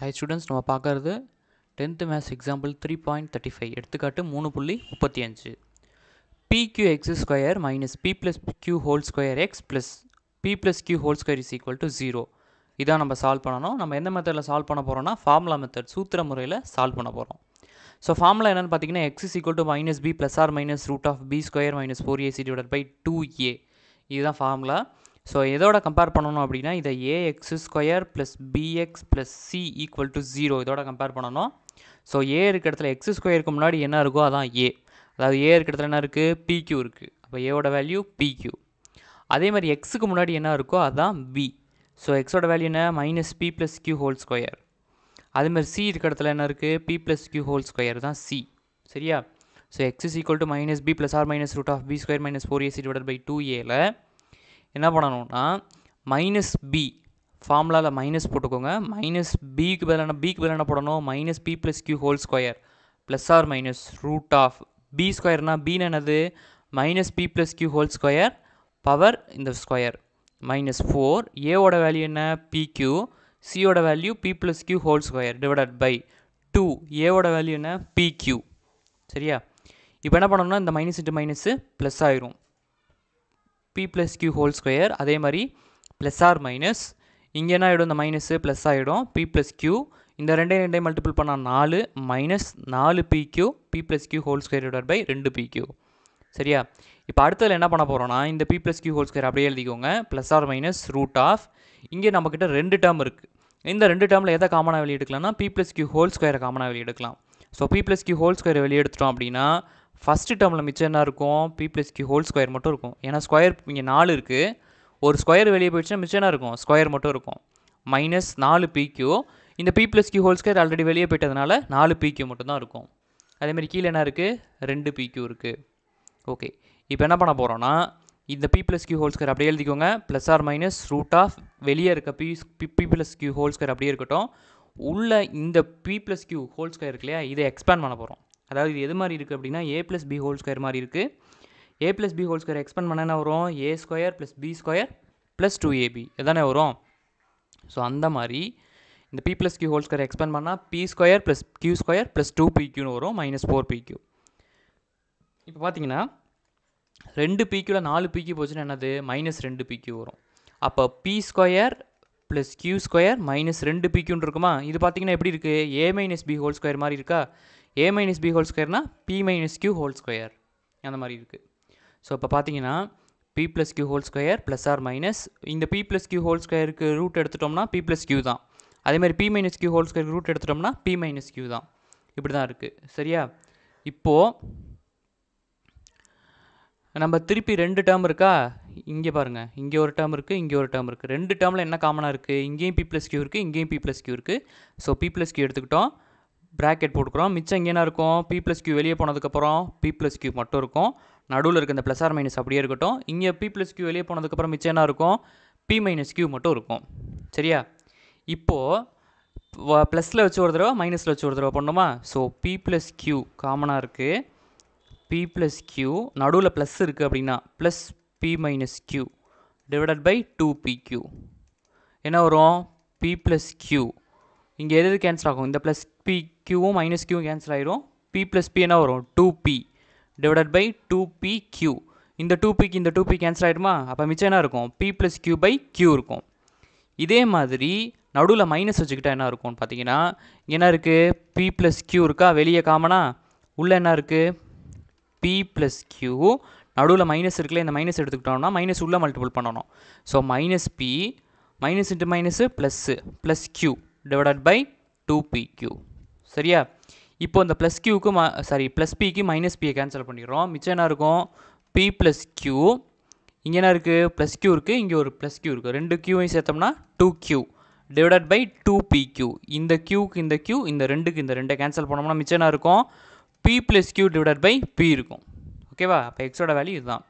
high students நம்ம பார்க்கறது tenth maths example three point thirty five எடுத்துக்காட்டு மூணு புள்ளி முப்பத்தி அஞ்சு P Q X square minus B plus Q whole square X plus P plus Q whole square is equal to zero இதான் நம்ம solve பண்ணணும் நம்ம எந்த மெத்தடில் சால்வ் பண்ண போகிறோம்னா ஃபார்முலா மெத்தட் சூத்திர முறையில் சால்வ் பண்ண போகிறோம் ஸோ ஃபார்முலா என்னென்னு பார்த்தீங்கன்னா X is equal to minus B plus or minus root of B square minus four AC divide by two A இதுதான் ஃபார்முலா ஸோ எதோட கம்பேர் பண்ணணும் அப்படின்னா இதை A X square plus B X plus C equal to zero இதோட compare பண்ணணும் so A இருக்க இடத்துல X ஸ்கொயருக்கு முன்னாடி என்ன இருக்கோ அதான் ஏ அதாவது ஏ இருக்க இடத்துல என்ன இருக்குது பிக்யூ இருக்குது அப்போ ஏவோட வேல்யூ பிக்யூ அதே மாதிரி எக்ஸுக்கு முன்னாடி என்ன இருக்கோ அதுதான் பி ஸோ எக்ஸோட வேல்யூ என்ன minus B plus Q whole square அதேமாதிரி சி இருக்க இடத்துல என்ன இருக்குது P plus Q whole square தான் சி சரியா so X is equal to minus B plus or minus root of B square minus four AC divide by two ஏல என்ன பண்ணணும்னா மைனஸ் பி ஃபார்முலாவில் மைனஸ் போட்டுக்கோங்க மைனஸ் பிக்கு பதில் என்ன பிக்கு பதில் என்ன போடணும் minus B plus Q whole square plus or minus root of B ஸ்கொயர்னால் பின்னு என்னது minus B plus Q whole square power இந்த ஸ்கொயர் மைனஸ் ஃபோர் ஏவோட வேல்யூ என்ன பிக்யூ சியோட value P plus Q whole square divided by two ஏவோட value என்ன P Q சரியா இப்போ என்ன பண்ணணும்னா இந்த மைனஸ் இன்ட்டு மைனஸு ப்ளஸ் ஆயிரும் P plus Q whole square அதே மாதிரி ப்ளஸ் ஆர் மைனஸ் இங்கே என்ன ஆகிடும் இந்த மைனஸு ப்ளஸ் ஆகிடும் பி ப்ளஸ் கியூ இந்த ரெண்டே ரெண்டே மல்டிபிள் பண்ணால் நாலு மைனஸ் நாலு P Q P plus Q whole square divide by ரெண்டு பி கியூ சரியா இப்போ அடுத்ததில் என்ன பண்ண போகிறோன்னா இந்த P plus Q whole square அப்படியே எழுதிக்கோங்க plus or minus root of இங்கே நம்மக்கிட்ட ரெண்டு டேர்ம் இருக்குது இந்த ரெண்டு டேர்மில் எதை காமனாக வெளியே எடுக்கலாம்னா பி ப்ளஸ் கியூ ஹோல் ஸ்கொயரை காமனாக வெளியே எடுக்கலாம் so P plus Q whole square வெளியே எடுத்துட்டோம் அப்படின்னா ஃபஸ்ட்டு டேர்மில் மிச்சம் என்ன இருக்கும் P plus Q whole square மட்டும் இருக்கும் ஏன்னா ஸ்கொயர் இங்கே நாலு இருக்குது ஒரு ஸ்கொயர் வெளியே போயிடுச்சுன்னா மிச்சம் என்ன இருக்கும் ஸ்கொயர் மட்டும் இருக்கும் மைனஸ் நாலு பிக்யூ இந்த P plus Q whole square already வெளியே போயிட்டதுனால நாலு பிக்யூ மட்டும் தான் இருக்கும் அதேமாதிரி கீழே என்ன இருக்குது ரெண்டு பிக்யூ இருக்குது ஓகே இப்போ என்ன பண்ண போகிறோன்னா இந்த P plus Q whole square அப்படியே எழுதிக்கோங்க plus or minus root of வெளியே இருக்க P P plus Q whole square அப்படியே இருக்கட்டும் உள்ளே இந்த P plus Q whole square இருக்கு இல்லையா இதை எக்ஸ்பேண்ட் பண்ண போகிறோம் அதாவது இது எது மாதிரி இருக்குது அப்படின்னா A plus B whole square மாதிரி இருக்குது A plus B whole square expand பண்ண என்ன வரும் A square plus B square plus two AB இதானே வரும் ஸோ அந்த மாதிரி இந்த P plus Q whole square expand பண்ணால் P square plus Q square plus two P கியூன்னு வரும் மைனஸ் ஃபோர் பி கியூ இப்போ பார்த்தீங்கன்னா ரெண்டு பிக்யூவில் நாலு பிக்கு போச்சுன்னா என்னது மைனஸ் ரெண்டு பிக்யூ வரும் அப்போ P square plus Q square minus ரெண்டு பிக்யூன்னு இருக்குமா இது பார்த்தீங்கன்னா எப்படி இருக்குது A minus B whole square மாதிரி இருக்கா ஏ மைனஸ் பி ஹோல் ஸ்கொயர்னா P minus Q whole square அந்த மாதிரி இருக்குது ஸோ இப்போ பார்த்தீங்கன்னா P plus Q whole square plus or minus இந்த பி ப்ளஸ் க்யூ ஹோல் ஸ்கொயருக்கு ரூட் எடுத்துட்டோம்னா பி ப்ளஸ் க்யூ தான் அதே மாதிரி பி மைனஸ் க்யூ ஹோல் ஸ்கொயருக்கு ரூட் எடுத்துட்டோம்னா பி மைனஸ் க்யூ தான் இப்படி தான் இருக்குது சரியா இப்போது நம்ம திருப்பி ரெண்டு டேர்ம் இருக்கா இங்கே பாருங்க இங்கே ஒரு டேர்ம் இருக்குது இங்கே ஒரு டேர்ம் இருக்குது ரெண்டு டேர்மில் என்ன காமனாக இருக்குது இங்கேயும் பி ப்ளஸ் கியூ இருக்குது இங்கேயும் பி ப்ளஸ் கியூ இருக்குது ஸோ பி ப்ளஸ் கியூ எடுத்துக்கிட்டோம் ப்ராக்கெட் போட்டுக்கிறோம் மிச்சம் எங்கேனா இருக்கும் பி ப்ளஸ் கியூ வெளியே போனதுக்கப்புறம் பி ப்ளஸ் கியூ மட்டும் இருக்கும் நடுவில் இருக்க இந்த ப்ளஸ் ஆர் மைனஸ் அப்படியே இருக்கட்டும் இங்கே பி ப்ளஸ் கியூ வெளியே போனதுக்கப்புறம் மிச்சம் என்ன இருக்கும் பி மைனஸ் கியூ மட்டும் இருக்கும் சரியா இப்போது ப்ளஸில் வச்சு ஒரு தடவை மைனஸில் வச்சு ஒரு தடவை பண்ணுமா ஸோ பி ப்ளஸ் கியூ காமனாக இருக்குது பி ப்ளஸ் கியூ நடுவில் ப்ளஸ் இருக்குது அப்படின்னா plus P minus Q divided by two P Q என்ன வரும் பி ப்ளஸ் க்யூ இங்கே எது கேன்சல் ஆகும் இந்த ப்ளஸ் பி கியூவும் மைனஸ் கியூவும் கேன்சல் ஆகிரும் பி ப்ளஸ் பி என்ன வரும் two P divided by two P Q இந்த டூ பிக்கு இந்த டூ பி கேன்சல் ஆகிடுமா அப்போ மிச்சம் என்ன இருக்கும் P plus Q by Q இருக்கும் இதே மாதிரி நடுவில் மைனஸ் வச்சுக்கிட்டால் என்ன இருக்கும்னு பார்த்தீங்கன்னா என்ன இருக்குது பி ப்ளஸ் க்யூ இருக்கா வெளியே காமனா உள்ளே என்ன இருக்குது பி ப்ளஸ் க்யூ நடுவில் மைனஸ் இருக்குல்ல இந்த மைனஸ் எடுத்துக்கிட்டோம்னா மைனஸ் உள்ளே மல்டிபிள் பண்ணணும் so minus P minus into minus plus plus Q divided by two P Q சரியா இப்போ இந்த ப்ளஸ் கியூக்கு ம சாரி ப்ளஸ் பிக்கு மைனஸ் பியை கேன்சல் பண்ணிடுறோம் மிச்சம் என்ன இருக்கும் பி ப்ளஸ் கியூ இங்கே என்ன இருக்குது ப்ளஸ் கியூ இருக்குது இங்கே ஒரு ப்ளஸ் கியூ இருக்குது ரெண்டு கியூவையும் சேர்த்தோம்னா two Q divided by two P Q இந்த கியூக்கு இந்த கியூ இந்த ரெண்டுக்கு இந்த ரெண்டை கேன்சல் பண்ணோம்னா மிச்சம் என்ன இருக்கும் P plus Q divided by P இருக்கும் ஓகேவா அப்போ எக்ஸோட வேல்யூ இதுதான்